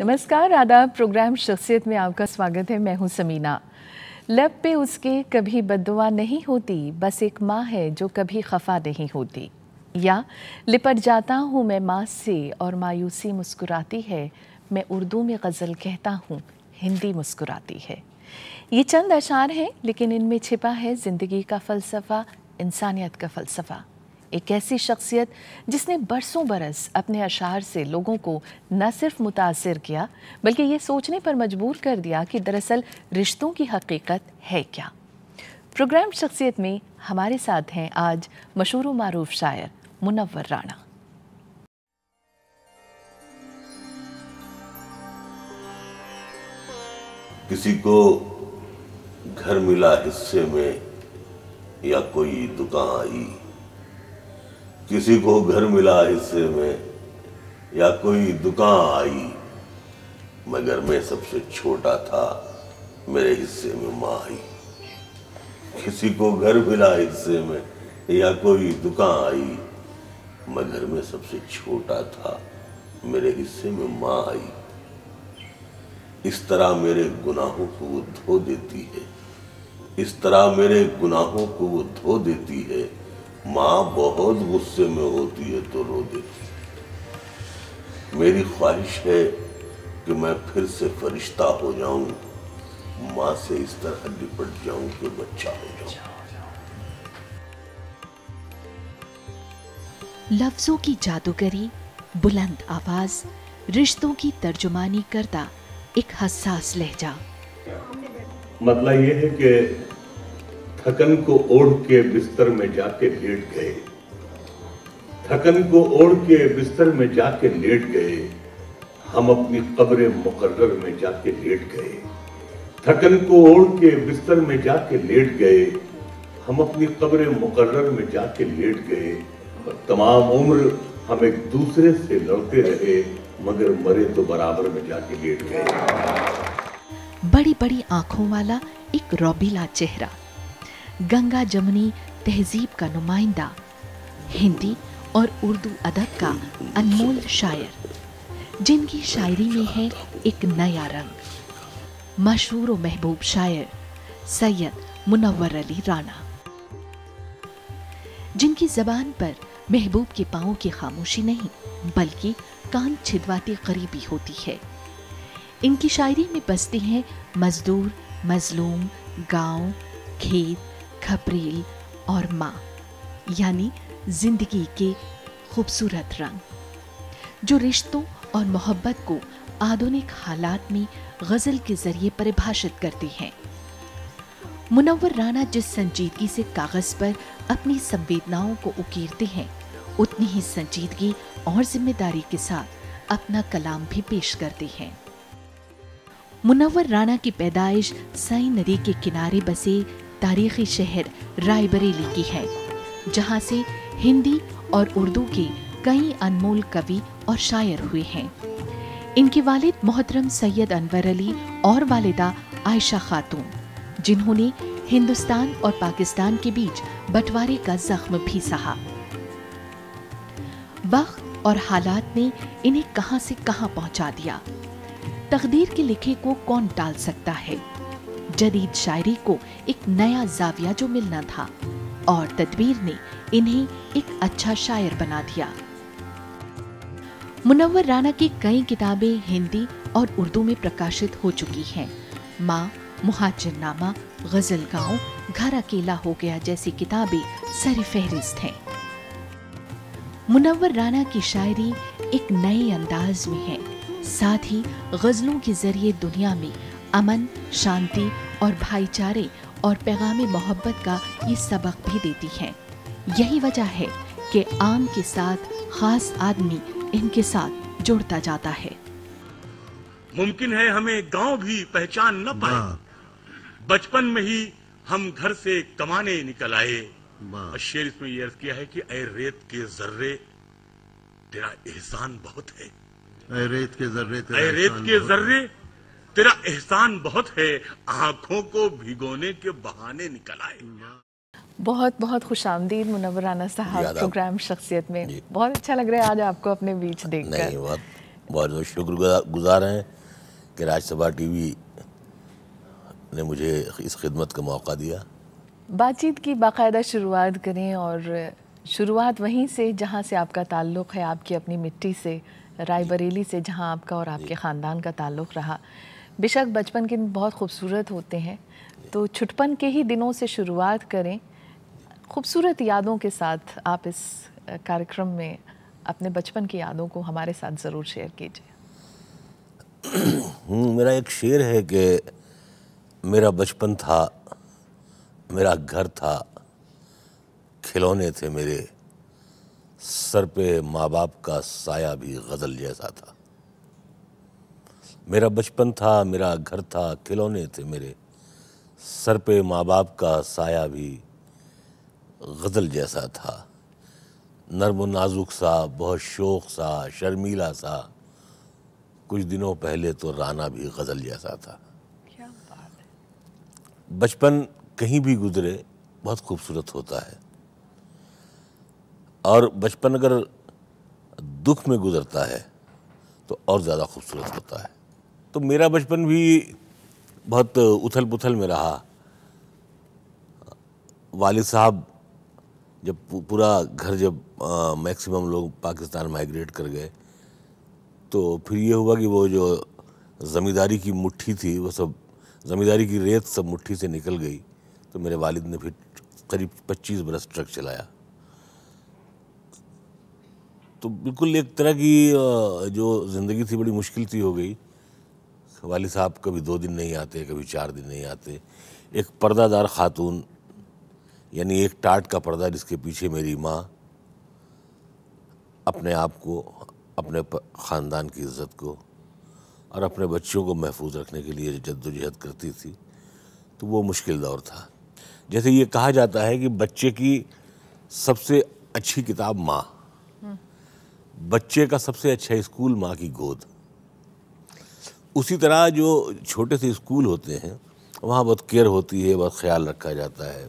नमस्कार आदाब प्रोग्राम शख्सियत में आपका स्वागत है मैं हूं समीना लब पे उसके कभी बदवा नहीं होती बस एक माँ है जो कभी खफा नहीं होती या लिपट जाता हूँ मैं माँ से और मायूसी मुस्कुराती है मैं उर्दू में गज़ल कहता हूँ हिंदी मुस्कुराती है ये चंद अशार हैं लेकिन इनमें छिपा है ज़िंदगी का फ़लसफ़ा इंसानियत का फ़लसफ़ा एक ऐसी शख्सियत जिसने बरसों बरस अपने अशार से लोगों को न सिर्फ मुतासर किया बल्कि ये सोचने पर मजबूर कर दिया कि दरअसल रिश्तों की हकीकत है क्या प्रोग्राम शख्सियत में हमारे साथ हैं आज मशहूर मरूफ शायर मुनवर राणा किसी को घर मिला हिस्से में या कोई दुकान आई किसी को घर मिला हिस्से में या कोई दुकान आई मगर मैं सबसे छोटा था मेरे हिस्से में माँ आई किसी को घर मिला हिस्से में या कोई दुकान आई मगर मैं सबसे छोटा था मेरे हिस्से में माँ आई इस तरह मेरे गुनाहों को वो धो देती है इस तरह मेरे गुनाहों को वो धो देती है माँ बहुत गुस्से में होती है तो रो देती मेरी ख्वाहिश है कि मैं फिर से फरिश्ता हो जाऊं माँ से इस तरह निपट जाऊं कि बच्चा हो जाऊं लफ्जों की जादूगरी बुलंद आवाज रिश्तों की तर्जुमानी करता एक हसास लहजा मतलब ये है कि थकन को ओढ़ के बिस्तर में जाके लेट गए थकन को ओढ़ के बिस्तर में जाके लेट गए हम अपनी कब्र मुकर्र में जाके लेट गए थकन को ओढ़ के बिस्तर में जाके लेट गए हम अपनी कब्र मुकर्र में जाके लेट गए और तमाम उम्र हम एक दूसरे से लड़ते रहे मगर मरे तो बराबर में जाके लेट गए बड़ी बड़ी आंखों वाला एक रोबीला चेहरा गंगा जमनी तहजीब का नुमाइंदा हिंदी और उर्दू अदब का अनमोल शायर जिनकी शायरी में है एक नया रंग मशहूर व महबूब शायर सैयद मुनवर अली राणा जिनकी जबान पर महबूब के पाओ की खामोशी नहीं बल्कि कान छिदवाती करीबी होती है इनकी शायरी में बसते हैं मजदूर मजलूम गांव खेत खबरील और माँ यानी जिंदगी के खूबसूरत रंग जो रिश्तों और मोहब्बत को आधुनिक हालात में गज़ल के ज़रिए परिभाषित करती हैं मुनवर राणा जिस संजीदगी से कागज़ पर अपनी संवेदनाओं को उकेरते हैं उतनी ही संजीदगी और जिम्मेदारी के साथ अपना कलाम भी पेश करते हैं मुनवर राणा की पैदाइश सई नदी के किनारे बसे तारीखी शहर रायबरेली की है जहाँ से हिंदी और उर्दू के कई अनमोल कवि और शायर हुए हैं इनके वालिद मोहतरम सैयद अनवर अली और वालिदा आयशा खातून जिन्होंने हिंदुस्तान और पाकिस्तान के बीच बंटवारे का जख्म भी सहा वक्त और हालात ने इन्हें कहां से कहां पहुंचा दिया तकदीर के लिखे को कौन टाल सकता है जदीद शायरी को एक नया जाविया जो मिलना था और तदबीर ने इन्हें एक अच्छा शायर बना दिया मुनव्वर राणा की कई किताबें हिंदी और उर्दू में प्रकाशित हो चुकी हैं माँ मुहाजिरनामा गजल गांव घर अकेला हो गया जैसी किताबें सर फहरिस्त हैं मुनव्वर राणा की शायरी एक नए अंदाज में है साथ ही गजलों के जरिए दुनिया में अमन शांति और भाईचारे और पैगाम मोहब्बत का ये सबक भी देती है यही वजह है कि आम के साथ खास आदमी इनके साथ जुड़ता जाता है मुमकिन है हमें गांव भी पहचान न पाए बचपन में ही हम घर से कमाने निकल आए शेर इसमें यह किया है कि अरे रेत के जर्रे तेरा एहसान बहुत है अरे रेत के जर्रे अरे रेत के जर्रे तेरा एहसान बहुत है आंखों को भिगोने के बहाने निकल आए बहुत बहुत खुश आमदीद मुनवराना साहब प्रोग्राम शख्सियत में बहुत अच्छा लग रहा है आज आपको अपने बीच देख कर बहुत बहुत बहुत शुक्र गुजार हैं कि राज्यसभा टीवी ने मुझे इस खिदमत का मौका दिया बातचीत की बाकायदा शुरुआत करें और शुरुआत वहीं से जहां से आपका ताल्लुक़ है आपकी अपनी मिट्टी से रायबरेली से जहां आपका और आपके ख़ानदान का ताल्लुक़ रहा बेशक बचपन के दिन बहुत खूबसूरत होते हैं तो छुटपन के ही दिनों से शुरुआत करें खूबसूरत यादों के साथ आप इस कार्यक्रम में अपने बचपन की यादों को हमारे साथ ज़रूर शेयर कीजिए हम्म, मेरा एक शेर है कि मेरा बचपन था मेरा घर था खिलौने थे मेरे सर पे माँ बाप का साया भी गज़ल जैसा था मेरा बचपन था मेरा घर था खिलौने थे मेरे सर पे माँ बाप का साया भी गज़ल जैसा था नर्म नाजुक सा बहुत शोक सा शर्मीला सा कुछ दिनों पहले तो राना भी गज़ल जैसा था बचपन कहीं भी गुजरे बहुत खूबसूरत होता है और बचपन अगर दुख में गुजरता है तो और ज़्यादा खूबसूरत होता है तो मेरा बचपन भी बहुत उथल पुथल में रहा वालिद साहब जब पूरा घर जब मैक्सिमम लोग पाकिस्तान माइग्रेट कर गए तो फिर ये हुआ कि वो जो ज़मींदारी की मुट्ठी थी वो सब ज़मींदारी की रेत सब मुट्ठी से निकल गई तो मेरे वालिद ने फिर करीब पच्चीस बरस ट्रक चलाया तो बिल्कुल एक तरह की जो ज़िंदगी थी बड़ी मुश्किल थी हो गई वाली साहब कभी दो दिन नहीं आते कभी चार दिन नहीं आते एक पर्दादार खातून यानी एक टाट का पर्दा जिसके पीछे मेरी माँ अपने आप को अपने ख़ानदान की इज्जत को और अपने बच्चों को महफूज रखने के लिए जद्दोजहद करती थी तो वो मुश्किल दौर था जैसे ये कहा जाता है कि बच्चे की सबसे अच्छी किताब माँ हम्म। बच्चे का सबसे अच्छा स्कूल माँ की गोद उसी तरह जो छोटे से स्कूल होते हैं वहाँ बहुत केयर होती है बहुत ख्याल रखा जाता है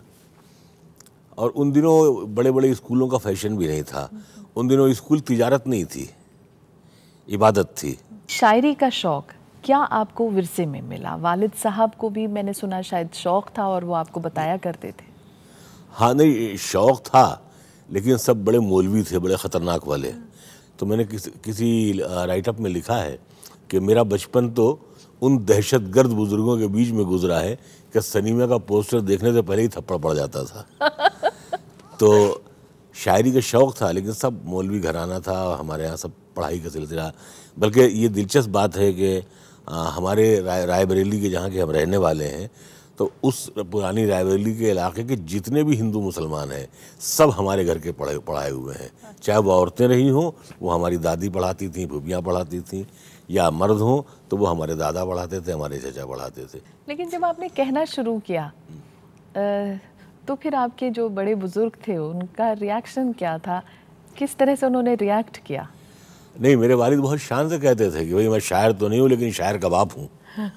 और उन दिनों बड़े बड़े स्कूलों का फैशन भी नहीं था उन दिनों स्कूल तिजारत नहीं थी इबादत थी शायरी का शौक़ क्या आपको विरसे में मिला वालिद साहब को भी मैंने सुना शायद शौक़ था और वो आपको बताया करते थे हाँ नहीं शौक़ था लेकिन सब बड़े मौलवी थे बड़े ख़तरनाक वाले तो मैंने किस, किसी राइटअप में लिखा है कि मेरा बचपन तो उन दहशत गर्द बुजुर्गों के बीच में गुजरा है कि सनीमा का पोस्टर देखने से पहले ही थप्पड़ पड़ जाता था तो शायरी का शौक़ था लेकिन सब मौलवी घराना था हमारे यहाँ सब पढ़ाई का सिलसिला बल्कि ये दिलचस्प बात है कि हमारे राय रायबरेली के जहाँ के हम रहने वाले हैं तो उस पुरानी रायबरेली के इलाके के जितने भी हिंदू मुसलमान हैं सब हमारे घर के पढ़े पढ़ाए हुए हैं अच्छा। चाहे वो औरतें रही हों वो हमारी दादी पढ़ाती थी भूबियाँ पढ़ाती थी या मर्द हों तो वो हमारे दादा बढ़ाते थे हमारे चचा बढ़ाते थे लेकिन जब आपने कहना शुरू किया तो फिर आपके जो बड़े बुजुर्ग थे उनका रिएक्शन क्या था किस तरह से उन्होंने रिएक्ट किया नहीं मेरे वालिद बहुत शान से कहते थे कि भाई मैं शायर तो नहीं हूँ लेकिन शायर का बाप हूँ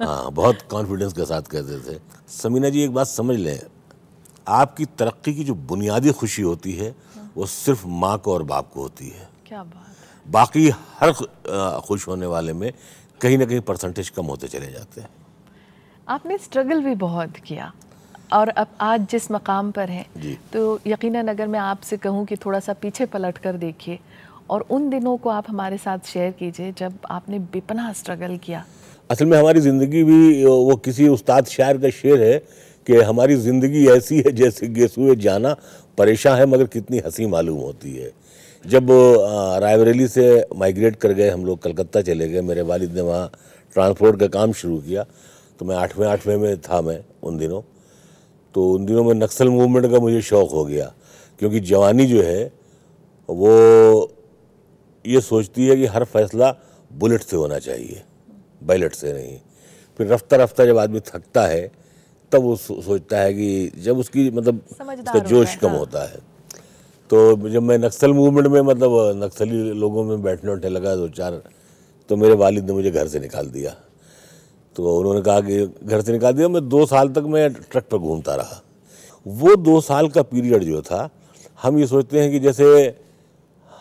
हाँ बहुत कॉन्फिडेंस के साथ कहते थे समीना जी एक बात समझ लें आपकी तरक्की की जो बुनियादी खुशी होती है वो सिर्फ माँ को और बाप को होती है क्या बात बाकी हर खुश होने वाले में कहीं ना कहीं परसेंटेज कम होते चले जाते हैं आपने स्ट्रगल भी बहुत किया और अब आज जिस मकाम पर हैं तो यकीनन अगर मैं आपसे कहूं कि थोड़ा सा पीछे पलट कर देखिए और उन दिनों को आप हमारे साथ शेयर कीजिए जब आपने बेपना स्ट्रगल किया असल में हमारी ज़िंदगी भी वो किसी उस्ताद शायर का शेर है कि हमारी ज़िंदगी ऐसी है जैसे गेसुए जाना परेशान है मगर कितनी हंसी मालूम होती है जब रायबरेली से माइग्रेट कर गए हम लोग कलकत्ता चले गए मेरे वालिद ने वहाँ ट्रांसपोर्ट का काम शुरू किया तो मैं आठवें आठवें में था मैं उन दिनों तो उन दिनों में नक्सल मूवमेंट का मुझे शौक़ हो गया क्योंकि जवानी जो है वो ये सोचती है कि हर फैसला बुलेट से होना चाहिए बैलेट से नहीं फिर रफ्ता रफ्ता जब आदमी थकता है तब वो सोचता है कि जब उसकी मतलब उसका जोश कम हाँ। होता है तो जब मैं नक्सल मूवमेंट में मतलब नक्सली लोगों में बैठने उठने लगा दो चार तो मेरे वालिद ने मुझे घर से निकाल दिया तो उन्होंने कहा कि घर से निकाल दिया मैं दो साल तक मैं ट्रक पर घूमता रहा वो दो साल का पीरियड जो था हम ये सोचते हैं कि जैसे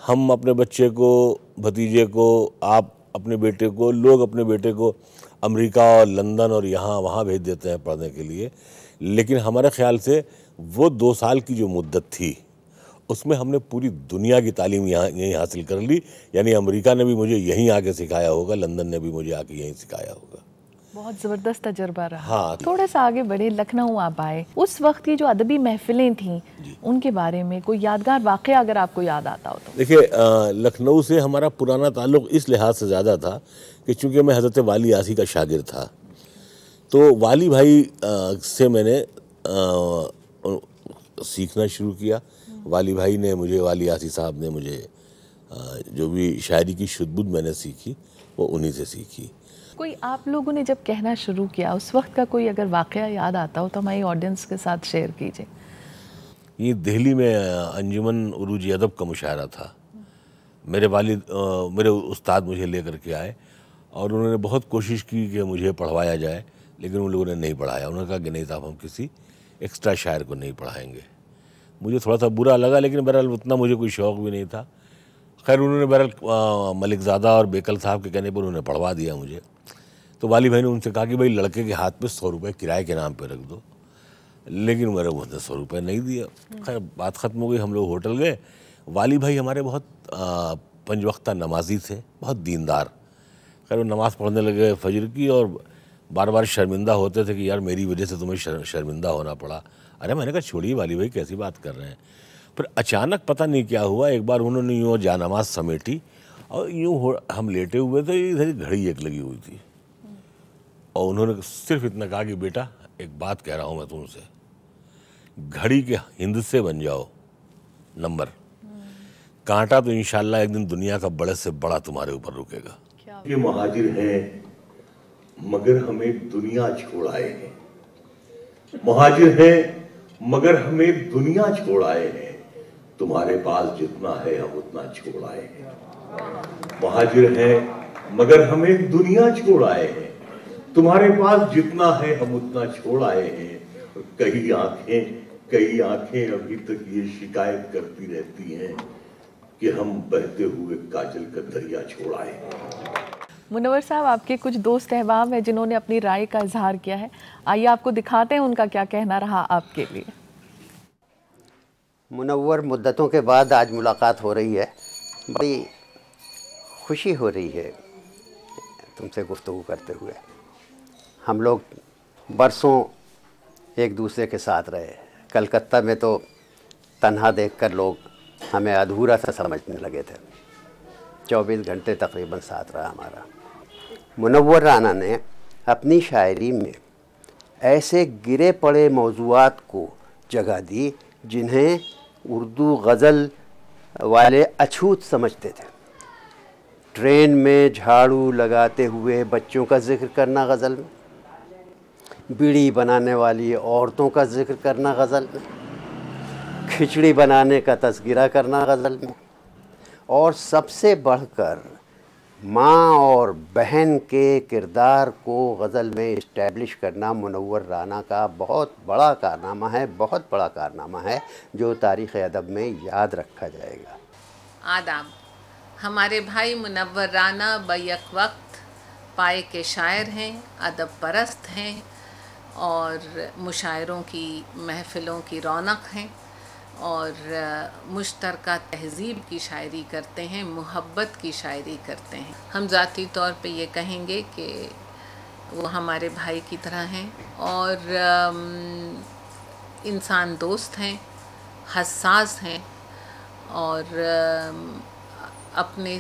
हम अपने बच्चे को भतीजे को आप अपने बेटे को लोग अपने बेटे को अमेरिका और लंदन और यहाँ वहाँ भेज देते हैं पढ़ने के लिए लेकिन हमारे ख्याल से वो दो साल की जो मुद्दत थी उसमें हमने पूरी दुनिया की तालीम यहाँ यहीं हासिल कर ली यानी अमेरिका ने भी मुझे यहीं आके सिखाया होगा लंदन ने भी मुझे आके यहीं सिखाया होगा बहुत ज़बरदस्त तजर्बा रहा हाँ तो थोड़ा सा आगे बढ़े लखनऊ आप आए उस वक्त की जो अदबी महफिलें थीं उनके बारे में कोई यादगार वाक़ अगर आपको याद आता हो तो देखिए लखनऊ से हमारा पुराना ताल्लुक इस लिहाज से ज़्यादा था कि चूंकि मैं हज़रत वाली आसी का शागिर था तो वाली भाई आ, से मैंने आ, सीखना शुरू किया वाली भाई ने मुझे वाली आसी साहब ने मुझे जो भी शायरी की शुद्धबुद मैंने सीखी वो उन्हीं से सीखी कोई आप लोगों ने जब कहना शुरू किया उस वक्त का कोई अगर वाक़ याद आता हो तो हमारी ऑडियंस के साथ शेयर कीजिए ये दिल्ली में अंजुमन अरूज अदब का मुशायरा था मेरे वालिद मेरे उस्ताद मुझे लेकर के आए और उन्होंने बहुत कोशिश की कि मुझे पढ़वाया जाए लेकिन उन लोगों ने नहीं पढ़ाया उन्होंने कहा कि नहीं साहब हम किसी एक्स्ट्रा शायर को नहीं पढ़ाएंगे मुझे थोड़ा सा बुरा लगा लेकिन बहरहाल उतना मुझे कोई शौक़ भी नहीं था खैर उन्होंने बहरहाल मलिकजादा और बेकल साहब के कहने पर उन्होंने पढ़वा दिया मुझे तो वाली भाई ने उनसे कहा कि भाई लड़के के हाथ पे सौ रुपये किराए के नाम पे रख दो लेकिन मेरे उसने सौ रुपये नहीं दिया खैर बात ख़त्म हो गई हम लोग होटल गए वाली भाई हमारे बहुत वक़्ता नमाजी थे बहुत दीनदार खैर वो नमाज़ पढ़ने लगे फजर की और बार बार शर्मिंदा होते थे कि यार मेरी वजह से तुम्हें शर्मिंदा होना पड़ा अरे मैंने कहा छोड़िए वाली भाई कैसी बात कर रहे हैं पर अचानक पता नहीं क्या हुआ एक बार उन्होंने यूँ जानमाज समेटी और यूँ हम लेटे हुए थे इधर घड़ी एक लगी हुई थी और उन्होंने सिर्फ इतना कहा कि बेटा एक बात कह रहा हूँ मैं तुमसे घड़ी के हिंद से बन जाओ नंबर कांटा तो इनशाला एक दिन दुनिया का बड़े से बड़ा तुम्हारे ऊपर रुकेगा ये महाजिर हैं मगर हमें दुनिया आए हैं महाजिर हैं मगर हमें दुनिया छोड़ आए हैं तुम्हारे पास जितना है हम उतना छोड़ आए हैं महाजिर हैं मगर हमें दुनिया छोड़ आए हैं तुम्हारे पास जितना है हम उतना छोड़ आए हैं कई आंखें कई आंखें अभी तक ये शिकायत करती रहती हैं कि हम बहते हुए काजल का दरिया छोड़ आए मुनवर साहब आपके कुछ दोस्त अहबाब हैं जिन्होंने अपनी राय का इजहार किया है आइए आपको दिखाते हैं उनका क्या कहना रहा आपके लिए मुनवर मुद्दतों के बाद आज मुलाकात हो रही है बड़ी खुशी हो रही है तुमसे गुफ्तु करते हुए हम लोग बरसों एक दूसरे के साथ रहे कलकत्ता में तो तन्हा देखकर लोग हमें अधूरा सा समझने लगे थे चौबीस घंटे तकरीबन साथ रहा हमारा मुनवर राना ने अपनी शायरी में ऐसे गिरे पड़े मौजूद को जगह दी जिन्हें उर्दू गज़ल वाले अछूत समझते थे ट्रेन में झाड़ू लगाते हुए बच्चों का जिक्र करना गज़ल में बीड़ी बनाने वाली औरतों का जिक्र करना गज़ल में खिचड़ी बनाने का तस्करा करना गज़ल में और सबसे बढ़कर माँ और बहन के किरदार को गज़ल में इस्टेब्लिश करना मनवर राना का बहुत बड़ा कारनामा है बहुत बड़ा कारनामा है जो तारीख़ अदब में याद रखा जाएगा आदाब हमारे भाई मुनवर राना बैक वक्त पाए के शायर हैं अदब परस्त हैं और मुशायरों की महफ़िलों की रौनक हैं और मुश्तर तहज़ीब की शायरी करते हैं मोहब्बत की शायरी करते हैं हम ज़ाती तौर पे ये कहेंगे कि वो हमारे भाई की तरह हैं और इंसान दोस्त हैं हसास हैं और अपने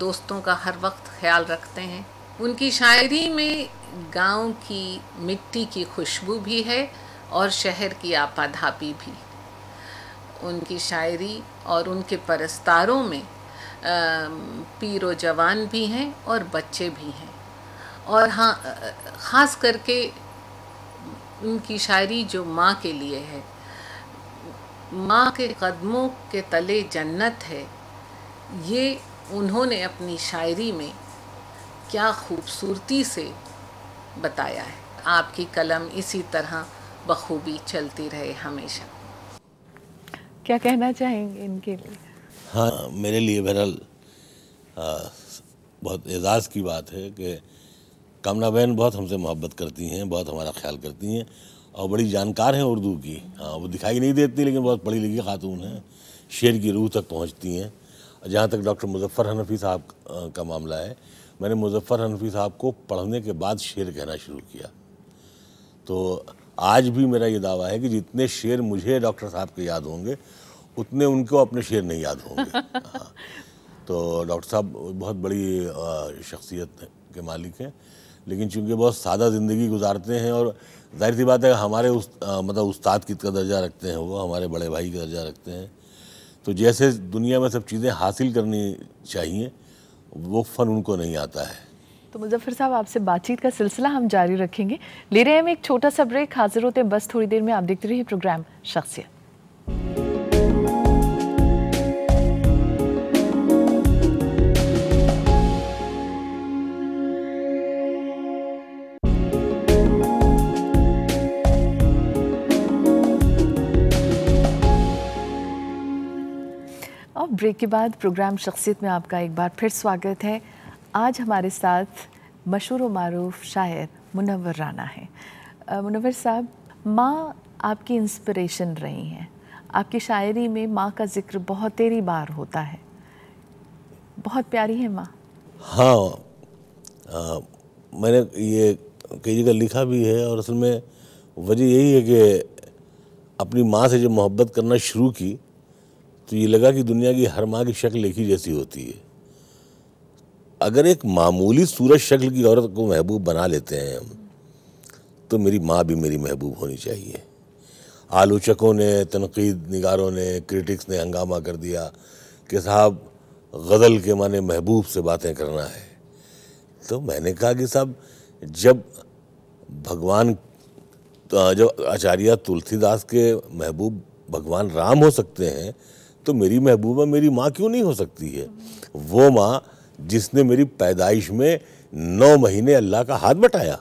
दोस्तों का हर वक्त ख्याल रखते हैं उनकी शायरी में गांव की मिट्टी की खुशबू भी है और शहर की आपाधापी भी उनकी शायरी और उनके परस्तारों में पीरो जवान भी हैं और बच्चे भी हैं और हाँ ख़ास करके उनकी शायरी जो माँ के लिए है माँ के कदमों के तले जन्नत है ये उन्होंने अपनी शायरी में क्या खूबसूरती से बताया है आपकी कलम इसी तरह बखूबी चलती रहे हमेशा क्या कहना चाहेंगे इनके लिए हाँ मेरे लिए बहरहाल बहुत एजाज़ की बात है कि कामना बहन बहुत हमसे मोहब्बत करती हैं बहुत हमारा ख्याल करती हैं और बड़ी जानकार हैं उर्दू की हाँ वो दिखाई नहीं देती लेकिन बहुत पढ़ी लिखी खातून हैं शेर की रूह तक पहुँचती हैं जहाँ तक डॉक्टर मुजफ्फर हनफी साहब का मामला है मैंने मुजफ्फर हनफी साहब को पढ़ने के बाद शेर कहना शुरू किया तो आज भी मेरा ये दावा है कि जितने शेर मुझे डॉक्टर साहब के याद होंगे उतने उनको अपने शेर नहीं याद होंगे तो डॉक्टर साहब बहुत बड़ी शख्सियत के मालिक हैं लेकिन चूंकि बहुत सादा ज़िंदगी गुजारते हैं और जाहिर सी बात है हमारे उस मतलब उस्ताद की का दर्जा रखते हैं वो हमारे बड़े भाई का दर्जा रखते हैं तो जैसे दुनिया में सब चीज़ें हासिल करनी चाहिए वो फ़न उनको नहीं आता है तो मुजफ्फर साहब आपसे बातचीत का सिलसिला हम जारी रखेंगे ले रहे हैं हम एक छोटा सा ब्रेक हाजिर होते हैं बस थोड़ी देर में आप देखते रहिए प्रोग्राम शख्सियत ब्रेक के बाद प्रोग्राम शख्सियत में आपका एक बार फिर स्वागत है आज हमारे साथ मशहूर व मरूफ शायर मुनवर राना है मुनवर साहब माँ आपकी इंस्पिरेशन रही हैं आपकी शायरी में माँ का जिक्र बहुत तेरी बार होता है बहुत प्यारी है माँ हाँ आ, मैंने ये कई जगह लिखा भी है और असल में वजह यही है कि अपनी माँ से जब मोहब्बत करना शुरू की तो ये लगा कि दुनिया की हर माँ की शक्ल एक ही जैसी होती है अगर एक मामूली सूरज शक्ल की औरत को महबूब बना लेते हैं हम तो मेरी माँ भी मेरी महबूब होनी चाहिए आलोचकों ने तनकीद निगारों ने क्रिटिक्स ने हंगामा कर दिया कि साहब गज़ल के माने महबूब से बातें करना है तो मैंने कहा कि साहब जब भगवान जब आचार्य तुलसीदास के महबूब भगवान राम हो सकते हैं तो मेरी महबूबा मेरी माँ क्यों नहीं हो सकती है वो माँ जिसने मेरी पैदाइश में नौ महीने अल्लाह का हाथ बटाया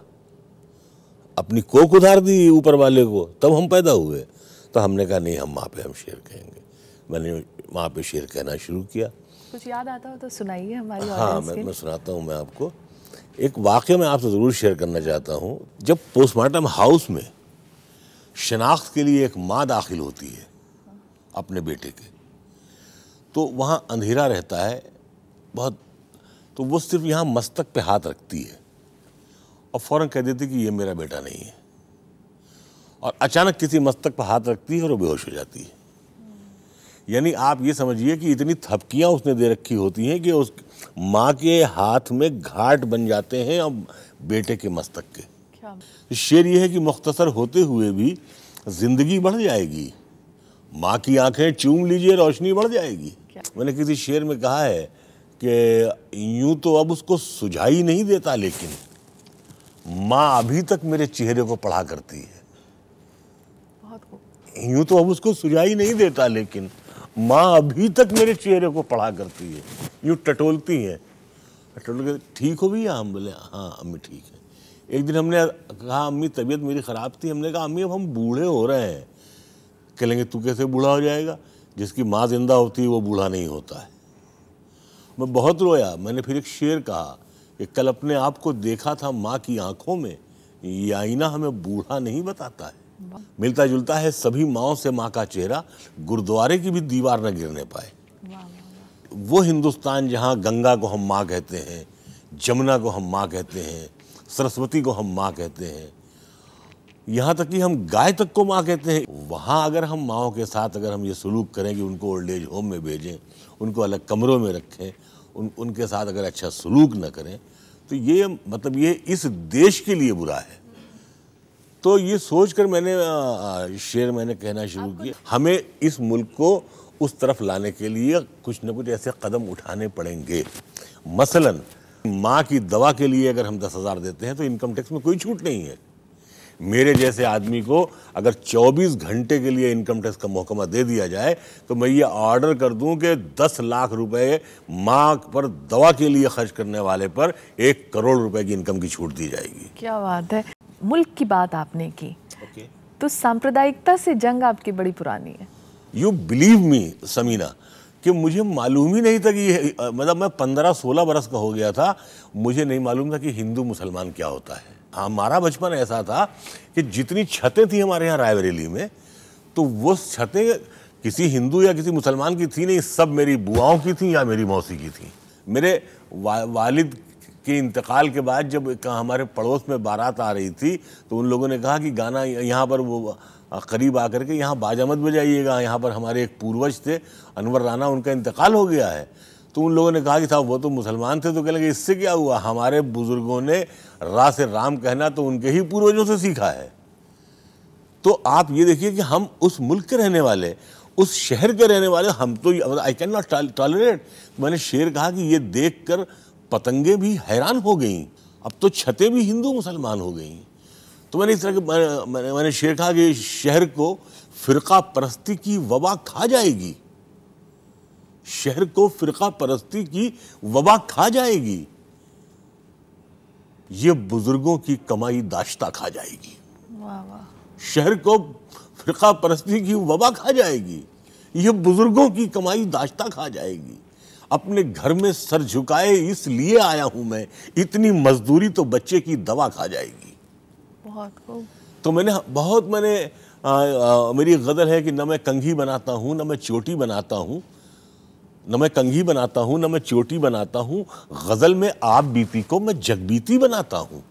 अपनी कोक उधार दी ऊपर वाले को तब हम पैदा हुए तो हमने कहा नहीं हम माँ पे हम शेर कहेंगे मैंने माँ पे शेर कहना शुरू किया कुछ याद आता हो तो सुनाइए हमारी हाँ मैं मैं सुनाता हूँ मैं आपको एक वाक्य मैं आपसे ज़रूर शेयर करना चाहता हूँ जब पोस्टमार्टम हाउस में शनाख्त के लिए एक माँ दाखिल होती है अपने बेटे के तो वहाँ अंधेरा रहता है बहुत तो वो सिर्फ यहाँ मस्तक पे हाथ रखती है और फ़ौरन कह देती कि ये मेरा बेटा नहीं है और अचानक किसी मस्तक पर हाथ रखती है और वो बेहोश हो जाती है यानी आप ये समझिए कि इतनी थपकियाँ उसने दे रखी होती हैं कि उस माँ के हाथ में घाट बन जाते हैं और बेटे के मस्तक के शेर यह है कि मुख्तसर होते हुए भी ज़िंदगी बढ़ जाएगी माँ की आंखें चूम लीजिए रोशनी बढ़ जाएगी मैंने किसी शेर में कहा है कि यूं तो अब उसको सुझाई नहीं देता लेकिन माँ अभी तक मेरे चेहरे को पढ़ा करती है यूं तो अब उसको सुझाई नहीं देता लेकिन माँ अभी तक मेरे चेहरे को पढ़ा करती है यूँ टटोलती है टटोल के ठीक हो भैया हम बोले हाँ अम्मी ठीक है एक दिन हमने कहा अम्मी तबीयत मेरी ख़राब थी हमने कहा अम्मी अब हम बूढ़े हो रहे हैं कहेंगे तू कैसे बूढ़ा हो जाएगा जिसकी माँ जिंदा होती है वो बूढ़ा नहीं होता है मैं बहुत रोया मैंने फिर एक शेर कहा कि कल अपने आप को देखा था माँ की आंखों में ये आईना हमें बूढ़ा नहीं बताता है मिलता जुलता है सभी माओ से माँ का चेहरा गुरुद्वारे की भी दीवार न गिरने पाए वो हिंदुस्तान जहाँ गंगा को हम माँ कहते हैं जमुना को हम माँ कहते हैं सरस्वती को हम माँ कहते हैं यहाँ तक कि हम गाय तक को माँ कहते हैं वहाँ अगर हम माओ के साथ अगर हम ये सलूक करें कि उनको ओल्ड एज होम में भेजें उनको अलग कमरों में रखें उन उनके साथ अगर अच्छा सलूक न करें तो ये मतलब ये इस देश के लिए बुरा है तो ये सोच कर मैंने शेर मैंने कहना शुरू किया हमें इस मुल्क को उस तरफ लाने के लिए कुछ ना कुछ ऐसे कदम उठाने पड़ेंगे मसलन माँ की दवा के लिए अगर हम दस हज़ार देते हैं तो इनकम टैक्स में कोई छूट नहीं है मेरे जैसे आदमी को अगर 24 घंटे के लिए इनकम टैक्स का महकमा दे दिया जाए तो मैं ये ऑर्डर कर दूं कि 10 लाख रुपए माँ पर दवा के लिए खर्च करने वाले पर एक करोड़ रुपए की इनकम की छूट दी जाएगी क्या बात है मुल्क की बात आपने की okay. तो सांप्रदायिकता से जंग आपकी बड़ी पुरानी है यू बिलीव मी समीना कि मुझे मालूम ही नहीं था कि ये मतलब मैं पंद्रह सोलह बरस का हो गया था मुझे नहीं मालूम था कि हिंदू मुसलमान क्या होता है हमारा हाँ, बचपन ऐसा था कि जितनी छतें थी हमारे यहाँ रायबरेली में तो वो छतें किसी हिंदू या किसी मुसलमान की थी नहीं सब मेरी बुआओं की थी या मेरी मौसी की थी मेरे वा, वालिद के इंतकाल के बाद जब हमारे पड़ोस में बारात आ रही थी तो उन लोगों ने कहा कि गाना यहाँ पर वो करीब आकर के यहाँ बाजा मत बजाइएगा यहाँ पर हमारे एक पूर्वज थे अनवर राना उनका इंतकाल हो गया है तो उन लोगों ने कहा कि साहब वो तो मुसलमान थे तो कह लगे इससे क्या हुआ हमारे बुज़ुर्गों ने रा से राम कहना तो उनके ही पूर्वजों से सीखा है तो आप ये देखिए कि हम उस मुल्क के रहने वाले उस शहर के रहने वाले हम तो आई कैन नॉट टॉलरेट मैंने शेर कहा कि ये देख कर पतंगे भी हैरान हो गई अब तो छतें भी हिंदू मुसलमान हो गई तो मैंने इस तरह के मैंने, मैंने शेर कहा कि शहर को फ़िरका परस्ती की वबा खा जाएगी शहर को फिरका परस्ती की वबा खा जाएगी ये बुजुर्गों की कमाई दाश्ता खा जाएगी शहर को फिरका परस्ती की वबा खा जाएगी ये बुजुर्गों की कमाई दाश्ता खा जाएगी अपने घर में सर झुकाए इसलिए आया हूं मैं इतनी मजदूरी तो बच्चे की दवा खा जाएगी बहुत तो मैंने बहुत मैंने आ, आ, मेरी गजल है कि ना मैं कंघी बनाता हूँ ना मैं चोटी बनाता हूँ न मैं कंघी बनाता हूँ न मैं चोटी बनाता हूँ गज़ल में आप बीती को मैं जगबीती बनाता हूँ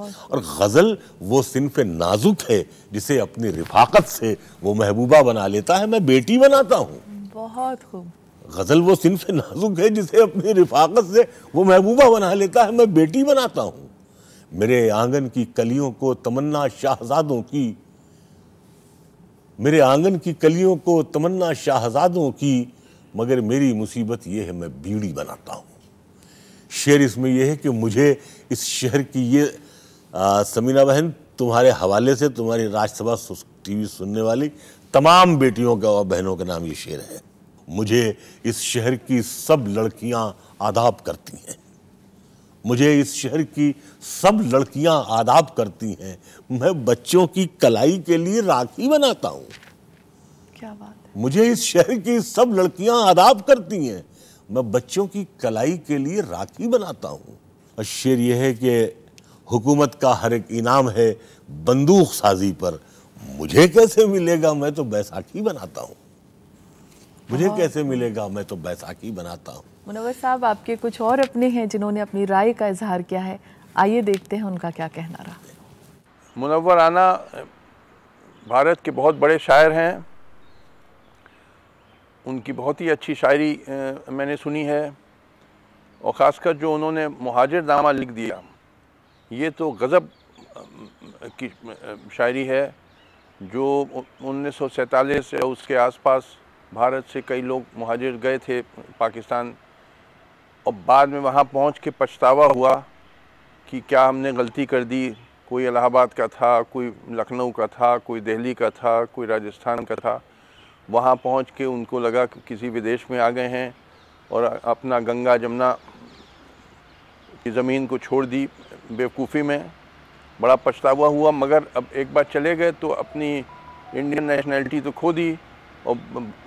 और गज़ल वो सिंफ नाजुक है जिसे अपनी रिफाकत से वो महबूबा बना लेता है मैं बेटी बनाता हूँ बहुत खूब गज़ल वो सिंफ नाजुक है जिसे अपनी रिफाकत से वो महबूबा बना लेता है मैं बेटी बनाता हूँ मेरे आंगन की कलियों को तमन्ना शाहजादों की मेरे आंगन की कलियों को तमन्ना शाहजादों की मगर मेरी मुसीबत यह है मैं बीड़ी बनाता हूँ शेर इसमें यह है कि मुझे इस शहर की ये समीना बहन तुम्हारे हवाले से तुम्हारी राज्यसभा टीवी सुनने वाली तमाम बेटियों का और बहनों का नाम ये शेर है मुझे इस शहर की सब लड़कियां आदाब करती हैं मुझे इस शहर की सब लड़कियां आदाब करती हैं मैं बच्चों की कलाई के लिए राखी बनाता हूँ क्या बात मुझे इस शहर की सब लड़कियां आदाब करती हैं मैं बच्चों की कलाई के लिए राखी बनाता हूँ और शेर यह है कि हुकूमत का हर एक इनाम है बंदूक साजी पर मुझे कैसे मिलेगा मैं तो बैसाखी बनाता हूँ मुझे कैसे मिलेगा मैं तो बैसाखी बनाता हूँ मुनवर साहब आपके कुछ और अपने हैं जिन्होंने अपनी राय का इजहार किया है आइए देखते हैं उनका क्या कहना रहा मुनवर आना भारत के बहुत बड़े शायर हैं उनकी बहुत ही अच्छी शायरी मैंने सुनी है और ख़ासकर जो उन्होंने महाजर नामा लिख दिया ये तो गज़ब की शायरी है जो उन्नीस सौ सैंतालीस या उसके आसपास भारत से कई लोग महाजर गए थे पाकिस्तान और बाद में वहाँ पहुँच के पछतावा हुआ कि क्या हमने गलती कर दी कोई इलाहाबाद का था कोई लखनऊ का था कोई दिल्ली का था कोई राजस्थान का था वहाँ पहुँच के उनको लगा कि किसी विदेश में आ गए हैं और अपना गंगा जमुना की ज़मीन को छोड़ दी बेवकूफ़ी में बड़ा पछतावा हुआ मगर अब एक बार चले गए तो अपनी इंडियन नेशनैलिटी तो खो दी और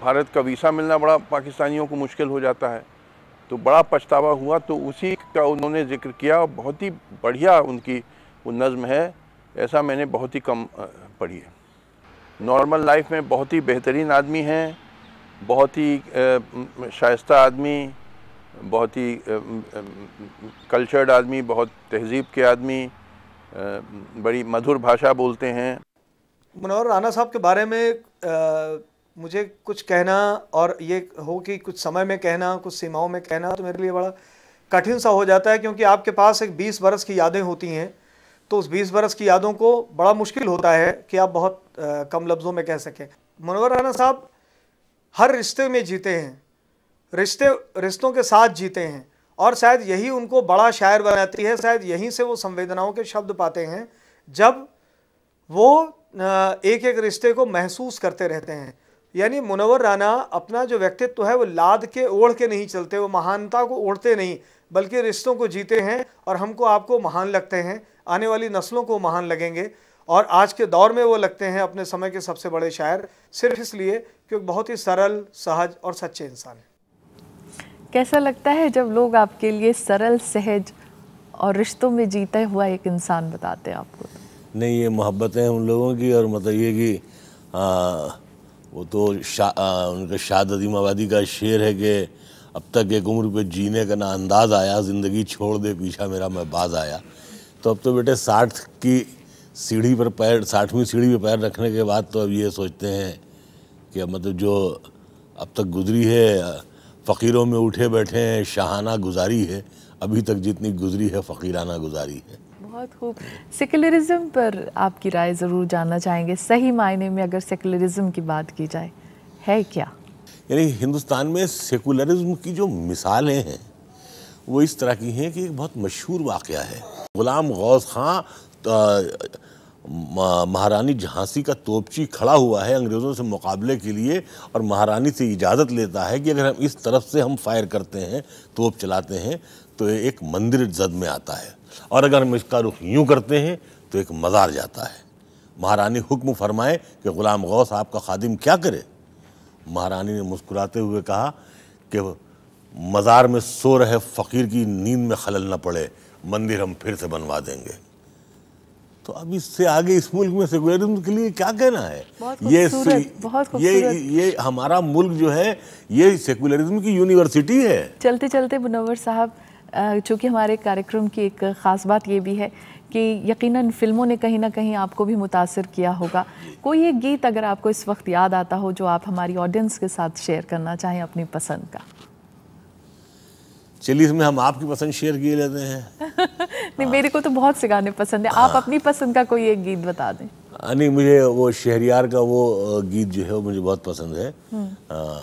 भारत का वीसा मिलना बड़ा पाकिस्तानियों को मुश्किल हो जाता है तो बड़ा पछतावा हुआ तो उसी का उन्होंने जिक्र किया और बहुत ही बढ़िया उनकी वो नज़म है ऐसा मैंने बहुत ही कम पढ़ी है नॉर्मल लाइफ में बहुत ही बेहतरीन आदमी हैं बहुत ही शायस्ता आदमी बहुत ही कल्चर्ड आदमी बहुत तहजीब के आदमी बड़ी मधुर भाषा बोलते हैं मनोहर राना साहब के बारे में आ, मुझे कुछ कहना और ये हो कि कुछ समय में कहना कुछ सीमाओं में कहना तो मेरे लिए बड़ा कठिन सा हो जाता है क्योंकि आपके पास एक 20 बरस की यादें होती हैं तो उस बीस बरस की यादों को बड़ा मुश्किल होता है कि आप बहुत कम लफ्ज़ों में कह सकें मनोहर राना साहब हर रिश्ते में जीते हैं रिश्ते रिश्तों के साथ जीते हैं और शायद यही उनको बड़ा शायर बनाती है शायद यहीं से वो संवेदनाओं के शब्द पाते हैं जब वो एक एक रिश्ते को महसूस करते रहते हैं यानी मुनवर राना अपना जो व्यक्तित्व है वो लाद के ओढ़ के नहीं चलते वो महानता को ओढ़ते नहीं बल्कि रिश्तों को जीते हैं और हमको आपको महान लगते हैं आने वाली नस्लों को महान लगेंगे और आज के दौर में वो लगते हैं अपने समय के सबसे बड़े शायर सिर्फ इसलिए क्योंकि बहुत ही सरल सहज और सच्चे इंसान हैं कैसा लगता है जब लोग आपके लिए सरल सहज और रिश्तों में जीता हुआ एक इंसान बताते हैं आपको नहीं ये मोहब्बतें उन लोगों की और मतलब ये कि वो तो शा, आ, उनका शाद आबादी का शेर है कि अब तक एक उम्र पे जीने का ना अंदाज आया ज़िंदगी छोड़ दे पीछा मेरा मैं बाज आया तो अब तो बेटे साठ की सीढ़ी पर पैर साठवीं सीढ़ी पर पैर रखने के बाद तो अब ये सोचते हैं कि अब मतलब जो अब तक गुजरी है फ़कीरों में उठे बैठे हैं शाहाना गुजारी है अभी तक जितनी गुजरी है फ़कीराना गुजारी है बहुत खूब सेकुलरिज्म पर आपकी राय ज़रूर जानना चाहेंगे सही मायने में अगर सेकुलरिज्म की बात की जाए है क्या यानी हिंदुस्तान में सेकुलरिज्म की जो मिसालें हैं वो इस तरह की हैं कि एक बहुत मशहूर वाक़ है गुलाम गौस खां महारानी झांसी का तोपची खड़ा हुआ है अंग्रेज़ों से मुकाबले के लिए और महारानी से इजाज़त लेता है कि अगर हम इस तरफ से हम फायर करते हैं तोप चलाते हैं तो एक मंदिर जद में आता है और अगर हम इसका रुख यूँ करते हैं तो एक मज़ार जाता है महारानी हुक्म फरमाए कि ग़ुलाम गौस आपका खादिम क्या करे महारानी ने मुस्कुराते हुए कहा कि मज़ार में सो रहे फ़कीर की नींद में खलल न पड़े मंदिर हम फिर से बनवा देंगे तो अब इससे आगे इस मुल्क में सेकुलरिज्म के लिए क्या कहना है ये बहुत ये ये हमारा मुल्क जो है ये सेकुलरिज्म की यूनिवर्सिटी है चलते चलते मुनवर साहब चूंकि हमारे कार्यक्रम की एक ख़ास बात ये भी है कि यकीनन फिल्मों ने कहीं ना कहीं आपको भी मुतासर किया होगा कोई एक गीत अगर आपको इस वक्त याद आता हो जो आप हमारी ऑडियंस के साथ शेयर करना चाहें अपनी पसंद का चलिए इसमें हम आपकी पसंद शेयर किए लेते हैं नहीं मेरे को तो बहुत से गाने पसंद है आप हाँ। अपनी पसंद का कोई एक गीत बता दें नहीं मुझे वो शहरियार का वो गीत जो है वो मुझे बहुत पसंद है हम्म। आ,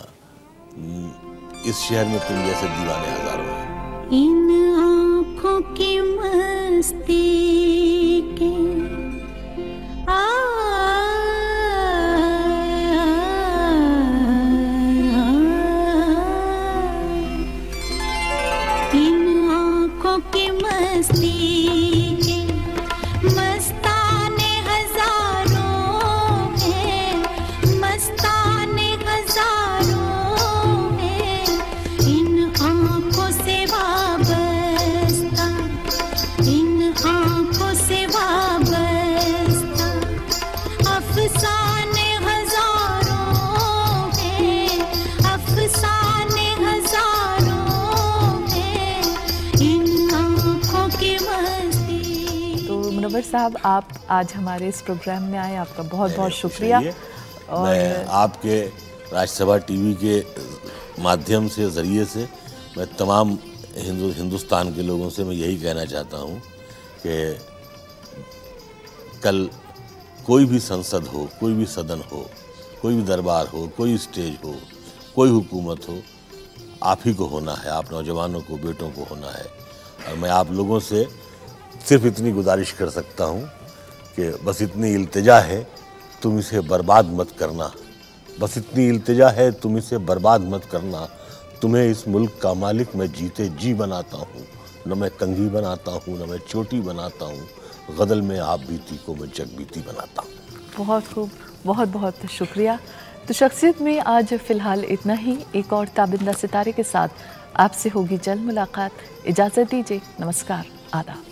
इस शहर में तुम जैसे दीवाने हजारों हैं इन आँखों की मस्ती के आ आज हमारे इस प्रोग्राम में आए आपका बहुत बहुत शुक्रिया और मैं आपके राज्यसभा टीवी के माध्यम से ज़रिए से मैं तमाम हिंदु हिंदुस्तान के लोगों से मैं यही कहना चाहता हूँ कि कल कोई भी संसद हो कोई भी सदन हो कोई भी दरबार हो कोई स्टेज हो कोई हुकूमत हो आप ही को होना है आप नौजवानों को बेटों को होना है और मैं आप लोगों से सिर्फ इतनी गुजारिश कर सकता हूँ कि बस इतनी इल्तजा है तुम इसे बर्बाद मत करना बस इतनी इल्तजा है तुम इसे बर्बाद मत करना तुम्हें इस मुल्क का मालिक मैं जीते जी बनाता हूँ न मैं कंघी बनाता हूँ न मैं चोटी बनाता हूँ गज़ल में आप बीती को मैं जग बीती बनाता हूँ बहुत खूब बहुत बहुत शुक्रिया तो शख्सियत में आज फ़िलहाल इतना ही एक और ताबिंदा सितारे के साथ आपसे होगी जल्द मुलाकात इजाज़त दीजिए नमस्कार आदाब